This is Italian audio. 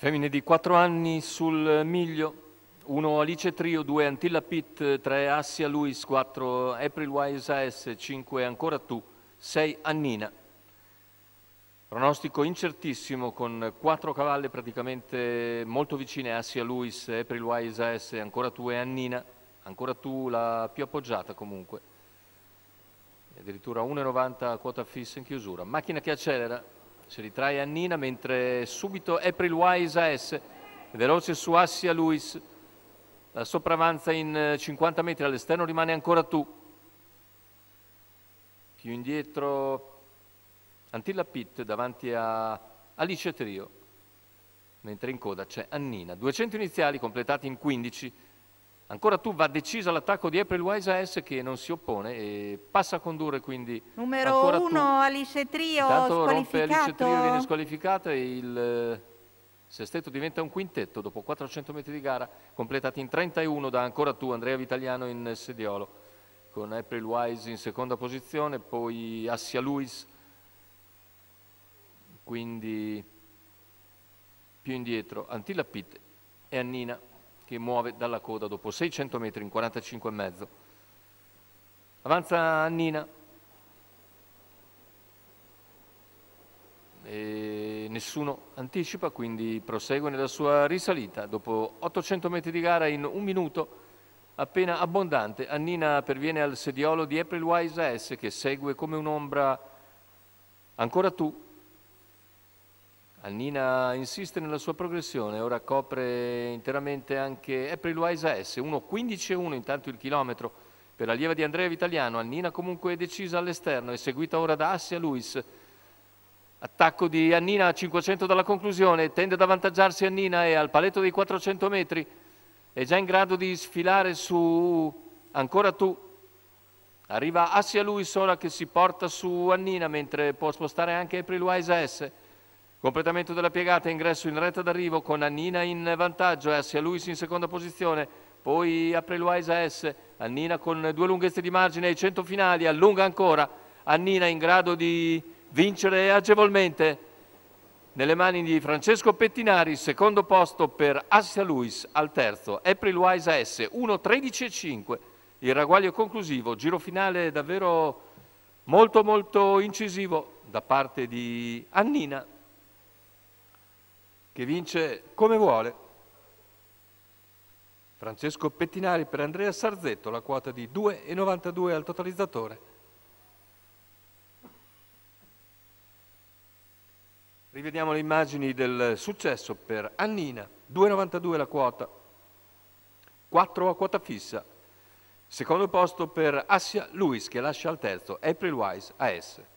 Femmine di 4 anni sul miglio, 1 Alice Trio, 2 Antilla Pitt, 3 Assia Luis, 4 April Wise AS, 5 Ancora Tu, 6 Annina. Pronostico incertissimo con 4 cavalle praticamente molto vicine Assia Luis, April Wise AS, Ancora Tu e Annina. Ancora Tu la più appoggiata comunque. Addirittura 1,90 quota fissa in chiusura. Macchina che accelera, si ritrae Annina mentre subito April Wise a AS veloce su Assia Luis la sopravanza in 50 eh, metri all'esterno rimane ancora tu più indietro Antilla Pitt davanti a Alice Trio mentre in coda c'è Annina 200 iniziali completati in 15 Ancora tu va deciso l'attacco di April Wise S che non si oppone e passa a condurre quindi Numero 1 Alice Trio Intanto rompe Alice Trio viene squalificata e il eh, sestetto diventa un quintetto dopo 400 metri di gara completati in 31 da ancora tu Andrea Vitaliano in sediolo con April Wise in seconda posizione poi Assia Luis quindi più indietro Antilla Pitt e Annina che muove dalla coda dopo 600 metri in 45,5. Avanza Annina. E nessuno anticipa, quindi prosegue nella sua risalita. Dopo 800 metri di gara in un minuto appena abbondante, Annina perviene al sediolo di April Wise S che segue come un'ombra ancora tu Annina insiste nella sua progressione, ora copre interamente anche April Wise S, 1.15.1 intanto il chilometro per la di Andrea Vitaliano, Annina comunque è decisa all'esterno, è seguita ora da Assia Luis, Attacco di Annina a 500 dalla conclusione, tende ad avvantaggiarsi Annina e al paletto dei 400 metri è già in grado di sfilare su ancora tu. Arriva Assia Luis ora che si porta su Annina mentre può spostare anche April Wise S. Completamento della piegata, ingresso in retta d'arrivo con Annina in vantaggio, eh, S. Luis in seconda posizione, poi apre Apreluaisa S. Annina con due lunghezze di margine ai 100 finali, allunga ancora. Annina in grado di vincere agevolmente. Nelle mani di Francesco Pettinari, secondo posto per Assia Luis al terzo, April Wise S 1.13.5. Il raguaglio conclusivo, giro finale davvero molto molto incisivo da parte di Annina che vince come vuole. Francesco Pettinari per Andrea Sarzetto, la quota di 2,92 al totalizzatore. Rivediamo le immagini del successo per Annina, 2,92 la quota, 4 a quota fissa. Secondo posto per Assia Luis che lascia al terzo, April Wise AS.